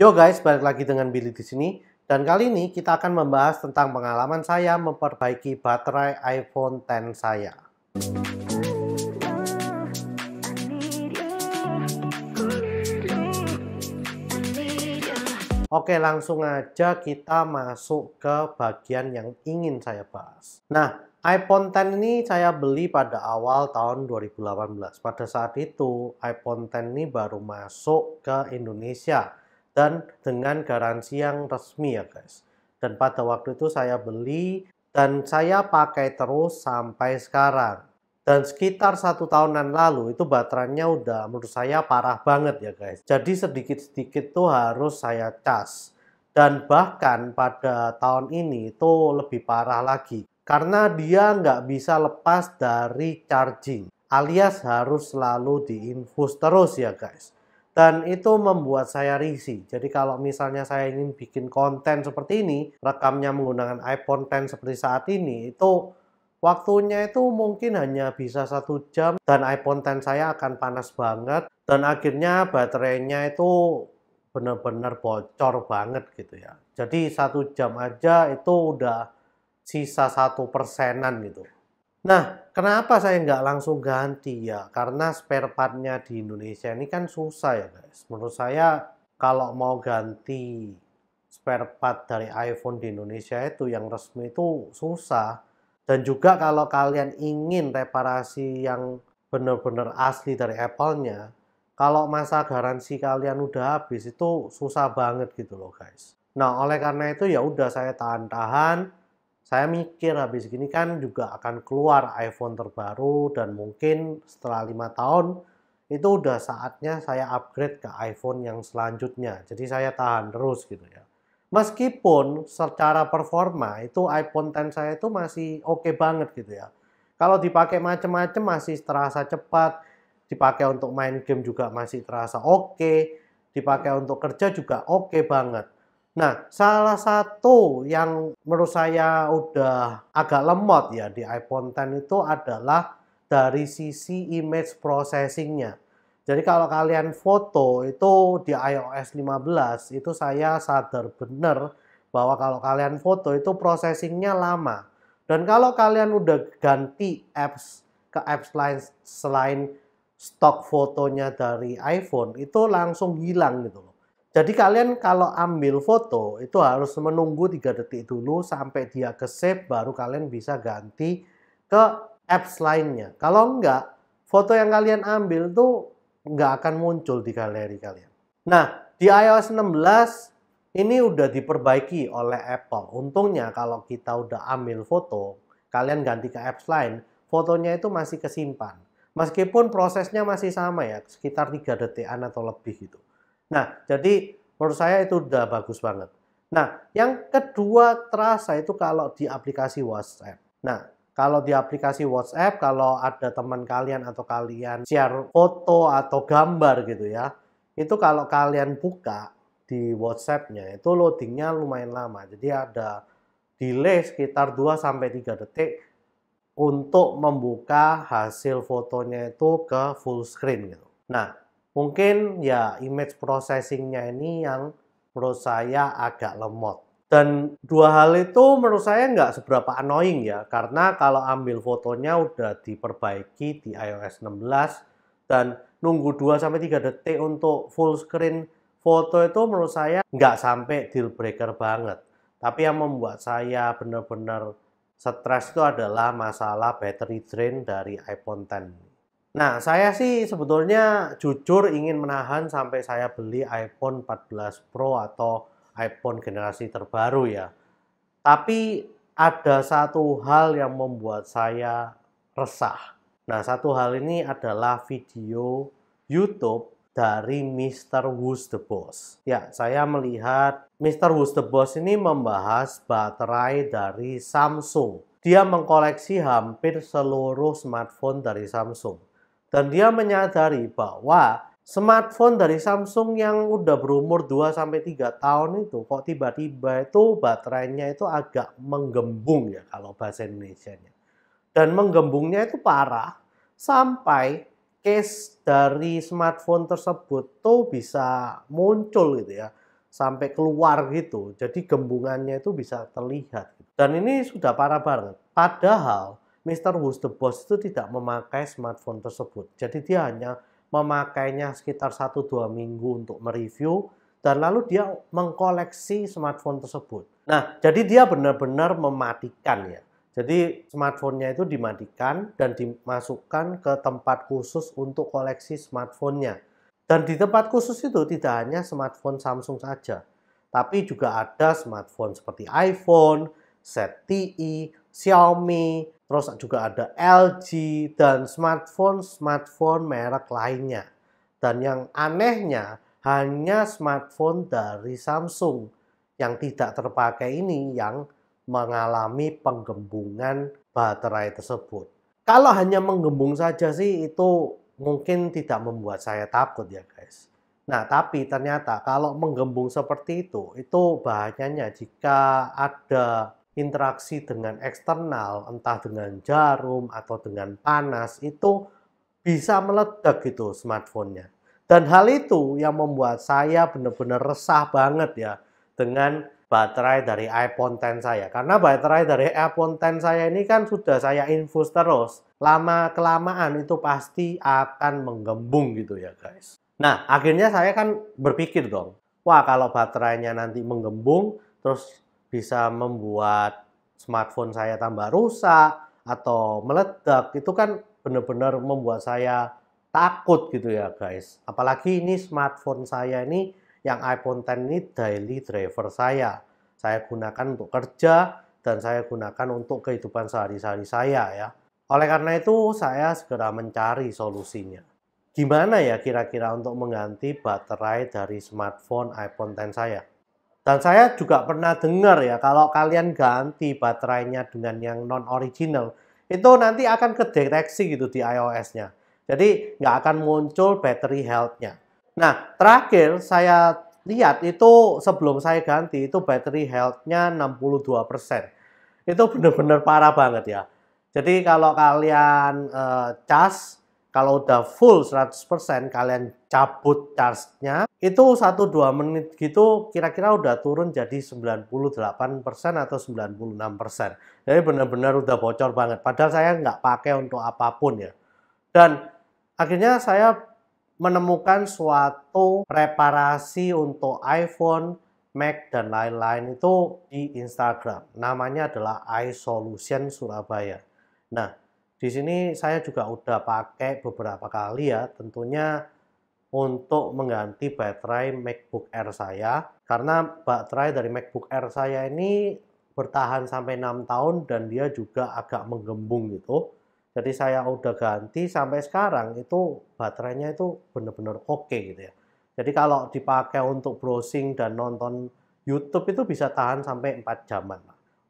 Yo guys, balik lagi dengan Billy di sini. Dan kali ini kita akan membahas tentang pengalaman saya memperbaiki baterai iPhone 10 saya. Oke, langsung aja kita masuk ke bagian yang ingin saya bahas. Nah, iPhone 10 ini saya beli pada awal tahun 2018. Pada saat itu, iPhone 10 ini baru masuk ke Indonesia dan dengan garansi yang resmi ya guys. Dan pada waktu itu saya beli dan saya pakai terus sampai sekarang. Dan sekitar satu tahunan lalu itu baterainya udah menurut saya parah banget ya guys. Jadi sedikit-sedikit tuh harus saya cas. Dan bahkan pada tahun ini itu lebih parah lagi. Karena dia nggak bisa lepas dari charging alias harus selalu diinfus terus ya guys dan itu membuat saya risih. Jadi kalau misalnya saya ingin bikin konten seperti ini, rekamnya menggunakan iPhone 10 seperti saat ini, itu waktunya itu mungkin hanya bisa satu jam dan iPhone 10 saya akan panas banget dan akhirnya baterainya itu benar-benar bocor banget gitu ya. Jadi satu jam aja itu udah sisa satu persenan gitu. Nah, kenapa saya nggak langsung ganti ya? Karena spare partnya di Indonesia ini kan susah ya guys. Menurut saya kalau mau ganti spare part dari iPhone di Indonesia itu yang resmi itu susah. Dan juga kalau kalian ingin reparasi yang benar-benar asli dari Apple-nya, kalau masa garansi kalian udah habis itu susah banget gitu loh guys. Nah, oleh karena itu ya udah saya tahan-tahan saya mikir habis gini kan juga akan keluar iPhone terbaru dan mungkin setelah lima tahun itu udah saatnya saya upgrade ke iPhone yang selanjutnya. Jadi saya tahan terus gitu ya. Meskipun secara performa itu iPhone 10 saya itu masih oke okay banget gitu ya. Kalau dipakai macam-macam masih terasa cepat, dipakai untuk main game juga masih terasa oke, okay. dipakai untuk kerja juga oke okay banget. Nah, salah satu yang menurut saya udah agak lemot ya di iPhone 10 itu adalah dari sisi image processingnya. Jadi kalau kalian foto itu di iOS 15 itu saya sadar benar bahwa kalau kalian foto itu processingnya lama. Dan kalau kalian udah ganti apps ke apps lain selain stok fotonya dari iPhone itu langsung hilang gitu loh. Jadi kalian kalau ambil foto itu harus menunggu 3 detik dulu sampai dia ke save baru kalian bisa ganti ke apps lainnya. Kalau enggak, foto yang kalian ambil tuh enggak akan muncul di galeri kalian. Nah, di iOS 16 ini udah diperbaiki oleh Apple. Untungnya kalau kita udah ambil foto, kalian ganti ke apps lain, fotonya itu masih kesimpan. Meskipun prosesnya masih sama ya, sekitar 3 detikan atau lebih gitu. Nah, jadi menurut saya itu udah bagus banget. Nah, yang kedua terasa itu kalau di aplikasi WhatsApp. Nah, kalau di aplikasi WhatsApp, kalau ada teman kalian atau kalian share foto atau gambar gitu ya, itu kalau kalian buka di WhatsApp-nya, itu loadingnya lumayan lama. Jadi ada delay sekitar 2-3 detik untuk membuka hasil fotonya itu ke full screen gitu. Nah, Mungkin ya image processingnya ini yang menurut saya agak lemot. Dan dua hal itu menurut saya nggak seberapa annoying ya, karena kalau ambil fotonya udah diperbaiki di iOS 16 dan nunggu 2-3 detik untuk full screen foto itu menurut saya nggak sampai deal breaker banget. Tapi yang membuat saya benar-benar stres itu adalah masalah battery drain dari iPhone 10. Nah, saya sih sebetulnya jujur ingin menahan sampai saya beli iPhone 14 Pro atau iPhone generasi terbaru ya. Tapi ada satu hal yang membuat saya resah. Nah, satu hal ini adalah video YouTube dari Mr. Who's the Boss. Ya, saya melihat Mr. Who's the Boss ini membahas baterai dari Samsung. Dia mengkoleksi hampir seluruh smartphone dari Samsung dan dia menyadari bahwa smartphone dari Samsung yang udah berumur 2 sampai 3 tahun itu kok tiba-tiba itu baterainya itu agak menggembung ya kalau bahasa Indonesia-nya Dan menggembungnya itu parah sampai case dari smartphone tersebut tuh bisa muncul gitu ya. Sampai keluar gitu. Jadi gembungannya itu bisa terlihat. Gitu. Dan ini sudah parah banget. Padahal Mr. Who's the Boss itu tidak memakai smartphone tersebut. Jadi dia hanya memakainya sekitar 1-2 minggu untuk mereview dan lalu dia mengkoleksi smartphone tersebut. Nah, jadi dia benar-benar mematikan ya. Jadi smartphone-nya itu dimatikan dan dimasukkan ke tempat khusus untuk koleksi smartphone-nya. Dan di tempat khusus itu tidak hanya smartphone Samsung saja, tapi juga ada smartphone seperti iPhone, ZTE, Xiaomi, Terus juga ada LG dan smartphone-smartphone merek lainnya. Dan yang anehnya hanya smartphone dari Samsung yang tidak terpakai ini yang mengalami penggembungan baterai tersebut. Kalau hanya menggembung saja sih itu mungkin tidak membuat saya takut ya guys. Nah tapi ternyata kalau menggembung seperti itu, itu bahayanya jika ada interaksi dengan eksternal, entah dengan jarum atau dengan panas, itu bisa meledak gitu smartphone-nya. Dan hal itu yang membuat saya benar-benar resah banget ya dengan baterai dari iPhone 10 saya. Karena baterai dari iPhone 10 saya ini kan sudah saya infus terus. Lama-kelamaan itu pasti akan menggembung gitu ya guys. Nah akhirnya saya kan berpikir dong, wah kalau baterainya nanti menggembung, terus bisa membuat smartphone saya tambah rusak atau meledak itu kan benar-benar membuat saya takut gitu ya guys. Apalagi ini smartphone saya ini yang iPhone 10 ini daily driver saya. Saya gunakan untuk kerja dan saya gunakan untuk kehidupan sehari-hari saya ya. Oleh karena itu saya segera mencari solusinya. Gimana ya kira-kira untuk mengganti baterai dari smartphone iPhone 10 saya? Dan saya juga pernah dengar ya, kalau kalian ganti baterainya dengan yang non-original, itu nanti akan kedeteksi gitu di iOS-nya. Jadi nggak akan muncul battery health-nya. Nah, terakhir saya lihat itu sebelum saya ganti itu battery health-nya 62%. Itu benar-benar parah banget ya. Jadi kalau kalian uh, charge, kalau udah full 100%, kalian cabut charge-nya, itu 1-2 menit gitu kira-kira udah turun jadi 98% atau 96%. Jadi benar-benar udah bocor banget. Padahal saya nggak pakai untuk apapun ya. Dan akhirnya saya menemukan suatu reparasi untuk iPhone, Mac, dan lain-lain itu di Instagram. Namanya adalah iSolution Surabaya. Nah, di sini saya juga udah pakai beberapa kali ya. Tentunya untuk mengganti baterai MacBook Air saya karena baterai dari MacBook Air saya ini bertahan sampai 6 tahun dan dia juga agak menggembung gitu. Jadi saya udah ganti sampai sekarang itu baterainya itu benar-benar oke okay gitu ya. Jadi kalau dipakai untuk browsing dan nonton YouTube itu bisa tahan sampai 4 jaman.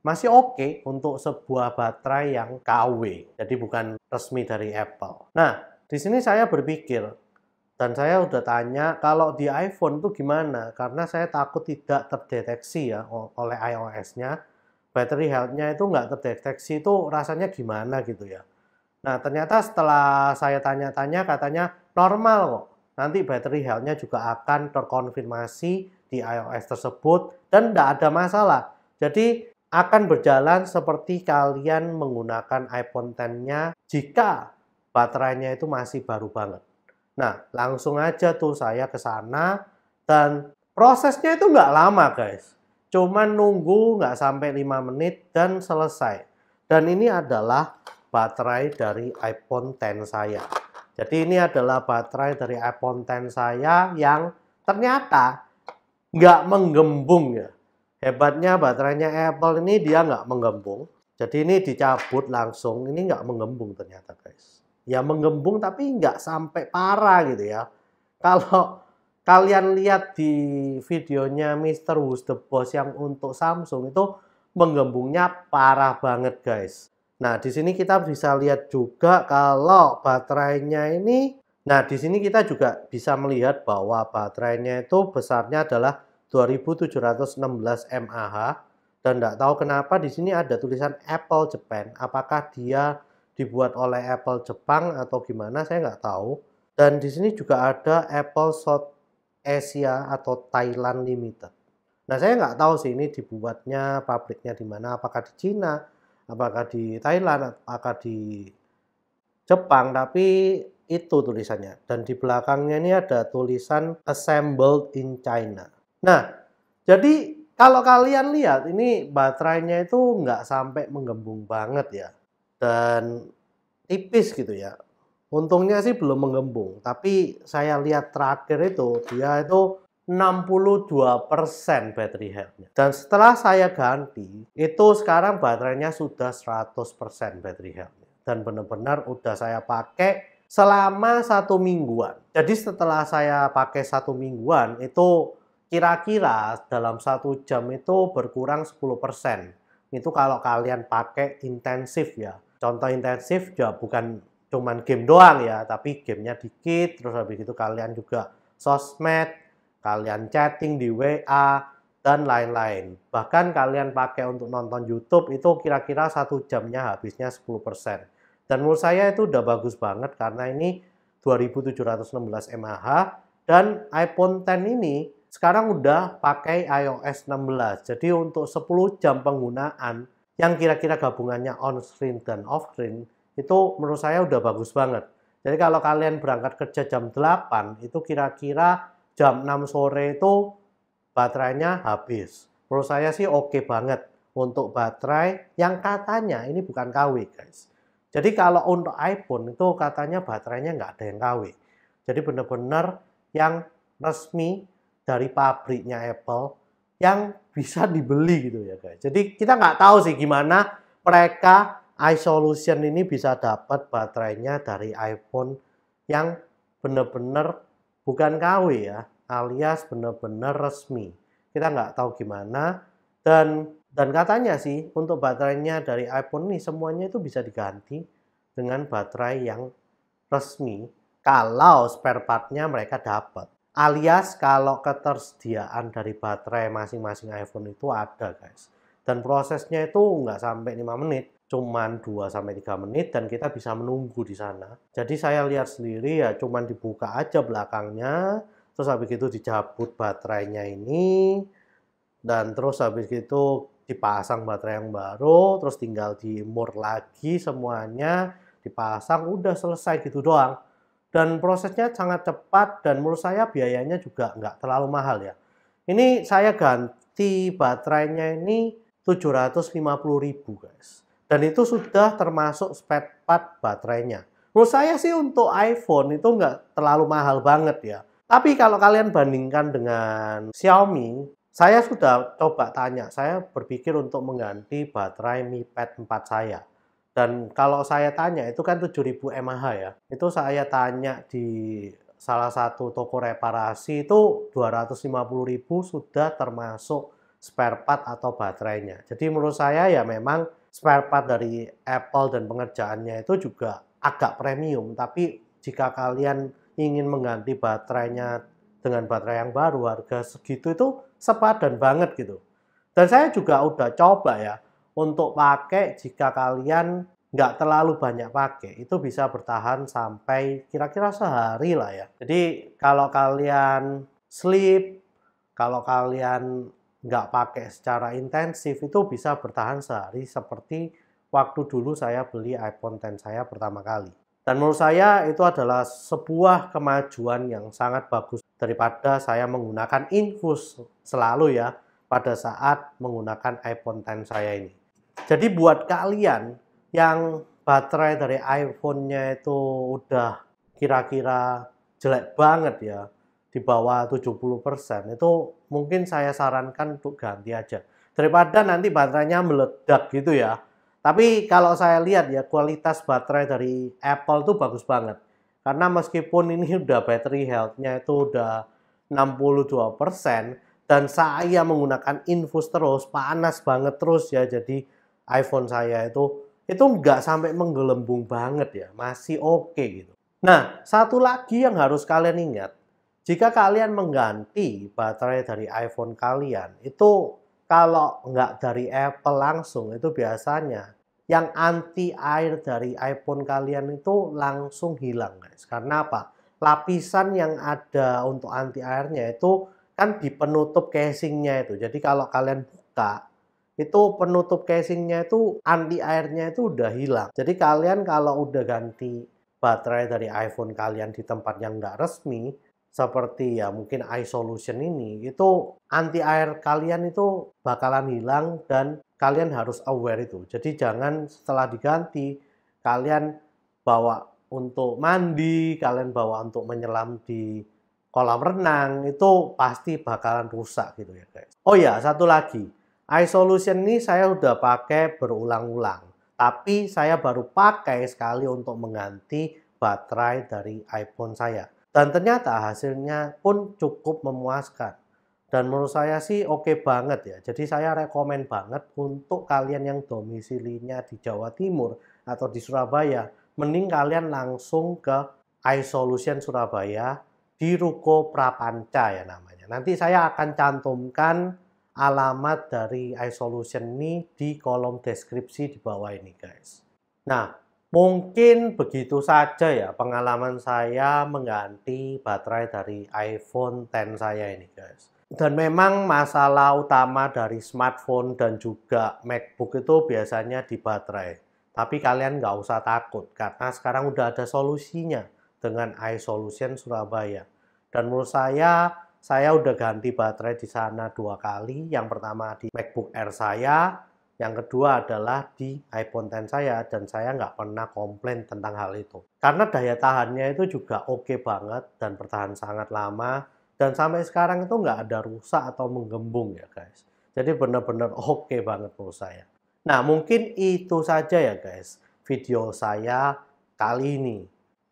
Masih oke okay untuk sebuah baterai yang KW, jadi bukan resmi dari Apple. Nah, di sini saya berpikir dan saya udah tanya kalau di iPhone tuh gimana? Karena saya takut tidak terdeteksi ya oleh iOS-nya. Battery health-nya itu nggak terdeteksi itu rasanya gimana gitu ya. Nah ternyata setelah saya tanya-tanya katanya normal kok. Nanti battery health-nya juga akan terkonfirmasi di iOS tersebut dan nggak ada masalah. Jadi akan berjalan seperti kalian menggunakan iPhone 10-nya jika baterainya itu masih baru banget. Nah, langsung aja tuh saya ke sana dan prosesnya itu nggak lama guys. Cuman nunggu nggak sampai 5 menit dan selesai. Dan ini adalah baterai dari iPhone 10 saya. Jadi ini adalah baterai dari iPhone 10 saya yang ternyata nggak menggembung ya. Hebatnya baterainya Apple ini dia nggak menggembung. Jadi ini dicabut langsung, ini nggak menggembung ternyata guys ya menggembung tapi nggak sampai parah gitu ya. Kalau kalian lihat di videonya Mr. Who's the Boss yang untuk Samsung itu menggembungnya parah banget guys. Nah, di sini kita bisa lihat juga kalau baterainya ini Nah, di sini kita juga bisa melihat bahwa baterainya itu besarnya adalah 2716 mAh dan nggak tahu kenapa di sini ada tulisan Apple Japan. Apakah dia dibuat oleh Apple Jepang atau gimana saya nggak tahu dan di sini juga ada Apple South Asia atau Thailand Limited nah saya nggak tahu sih ini dibuatnya pabriknya di mana apakah di Cina apakah di Thailand apakah di Jepang tapi itu tulisannya dan di belakangnya ini ada tulisan assembled in China nah jadi kalau kalian lihat ini baterainya itu nggak sampai menggembung banget ya dan tipis gitu ya. Untungnya sih belum mengembung. tapi saya lihat terakhir itu dia itu 62% battery health-nya. Dan setelah saya ganti, itu sekarang baterainya sudah 100% battery health-nya. Dan benar-benar udah saya pakai selama satu mingguan. Jadi setelah saya pakai satu mingguan, itu kira-kira dalam satu jam itu berkurang 10%. Itu kalau kalian pakai intensif ya. Contoh intensif juga bukan cuma game doang ya, tapi gamenya dikit, terus habis itu kalian juga sosmed, kalian chatting di WA, dan lain-lain. Bahkan kalian pakai untuk nonton YouTube itu kira-kira satu jamnya habisnya 10%. Dan menurut saya itu udah bagus banget karena ini 2716 mAh dan iPhone 10 ini sekarang udah pakai iOS 16. Jadi untuk 10 jam penggunaan yang kira-kira gabungannya on screen dan off screen itu menurut saya udah bagus banget. Jadi kalau kalian berangkat kerja jam 8 itu kira-kira jam 6 sore itu baterainya habis. Menurut saya sih oke okay banget untuk baterai yang katanya ini bukan KW guys. Jadi kalau untuk iPhone itu katanya baterainya nggak ada yang KW. Jadi benar-benar yang resmi dari pabriknya Apple yang bisa dibeli gitu ya guys. Jadi kita nggak tahu sih gimana mereka iSolution ini bisa dapat baterainya dari iPhone yang benar-benar bukan KW ya, alias benar-benar resmi. Kita nggak tahu gimana dan dan katanya sih untuk baterainya dari iPhone ini semuanya itu bisa diganti dengan baterai yang resmi kalau spare partnya mereka dapat alias kalau ketersediaan dari baterai masing-masing iPhone itu ada guys dan prosesnya itu nggak sampai 5 menit cuman 2 sampai 3 menit dan kita bisa menunggu di sana jadi saya lihat sendiri ya cuman dibuka aja belakangnya terus habis itu dicabut baterainya ini dan terus habis itu dipasang baterai yang baru terus tinggal diimur lagi semuanya dipasang udah selesai gitu doang dan prosesnya sangat cepat dan menurut saya biayanya juga nggak terlalu mahal ya. Ini saya ganti baterainya ini ribu guys. Dan itu sudah termasuk spare part baterainya. Menurut saya sih untuk iPhone itu nggak terlalu mahal banget ya. Tapi kalau kalian bandingkan dengan Xiaomi, saya sudah coba tanya, saya berpikir untuk mengganti baterai Mi Pad 4 saya. Dan kalau saya tanya, itu kan 7000 mAh ya. Itu saya tanya di salah satu toko reparasi itu 250.000 sudah termasuk spare part atau baterainya. Jadi menurut saya ya memang spare part dari Apple dan pengerjaannya itu juga agak premium. Tapi jika kalian ingin mengganti baterainya dengan baterai yang baru harga segitu itu sepadan banget gitu. Dan saya juga udah coba ya untuk pakai jika kalian nggak terlalu banyak pakai itu bisa bertahan sampai kira-kira sehari lah ya jadi kalau kalian sleep kalau kalian nggak pakai secara intensif itu bisa bertahan sehari seperti waktu dulu saya beli iPhone 10 saya pertama kali dan menurut saya itu adalah sebuah kemajuan yang sangat bagus daripada saya menggunakan infus selalu ya pada saat menggunakan iPhone 10 saya ini jadi buat kalian yang baterai dari iPhone-nya itu udah kira-kira jelek banget ya, di bawah 70%, itu mungkin saya sarankan untuk ganti aja. Daripada nanti baterainya meledak gitu ya. Tapi kalau saya lihat ya kualitas baterai dari Apple itu bagus banget. Karena meskipun ini udah battery health-nya itu udah 62%, dan saya menggunakan infus terus, panas banget terus ya, jadi iPhone saya itu itu nggak sampai menggelembung banget ya, masih oke okay gitu. Nah, satu lagi yang harus kalian ingat, jika kalian mengganti baterai dari iPhone kalian, itu kalau nggak dari Apple langsung, itu biasanya yang anti air dari iPhone kalian itu langsung hilang guys. Karena apa? Lapisan yang ada untuk anti airnya itu kan di penutup casingnya itu. Jadi kalau kalian buka itu penutup casingnya itu anti airnya itu udah hilang. Jadi kalian kalau udah ganti baterai dari iPhone kalian di tempat yang nggak resmi, seperti ya mungkin iSolution ini, itu anti air kalian itu bakalan hilang dan kalian harus aware itu. Jadi jangan setelah diganti, kalian bawa untuk mandi, kalian bawa untuk menyelam di kolam renang, itu pasti bakalan rusak gitu ya guys. Oh ya, satu lagi solution ini saya sudah pakai berulang-ulang, tapi saya baru pakai sekali untuk mengganti baterai dari iPhone saya. Dan ternyata hasilnya pun cukup memuaskan. Dan menurut saya sih oke okay banget ya. Jadi saya rekomen banget untuk kalian yang domisilinya di Jawa Timur atau di Surabaya, mending kalian langsung ke solution Surabaya di Ruko Prapanca ya namanya. Nanti saya akan cantumkan alamat dari iSolution ini di kolom deskripsi di bawah ini guys. Nah, mungkin begitu saja ya pengalaman saya mengganti baterai dari iPhone 10 saya ini guys. Dan memang masalah utama dari smartphone dan juga MacBook itu biasanya di baterai. Tapi kalian nggak usah takut karena sekarang udah ada solusinya dengan iSolution Surabaya. Dan menurut saya saya udah ganti baterai di sana dua kali. Yang pertama di MacBook Air saya, yang kedua adalah di iPhone X saya, dan saya nggak pernah komplain tentang hal itu. Karena daya tahannya itu juga oke okay banget dan bertahan sangat lama, dan sampai sekarang itu nggak ada rusak atau menggembung ya guys. Jadi benar-benar oke okay banget menurut saya. Nah mungkin itu saja ya guys video saya kali ini.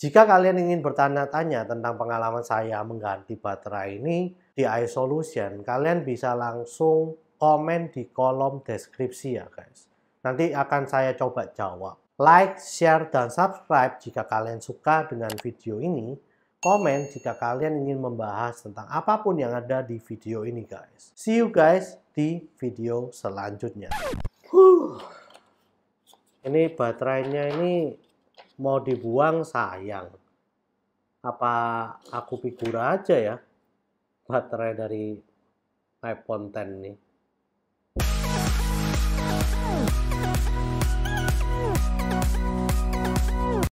Jika kalian ingin bertanya-tanya tentang pengalaman saya mengganti baterai ini di iSolution, kalian bisa langsung komen di kolom deskripsi ya guys. Nanti akan saya coba jawab. Like, share, dan subscribe jika kalian suka dengan video ini. Komen jika kalian ingin membahas tentang apapun yang ada di video ini guys. See you guys di video selanjutnya. Huh. Ini baterainya ini mau dibuang sayang apa aku figur aja ya baterai dari iPhone 10 nih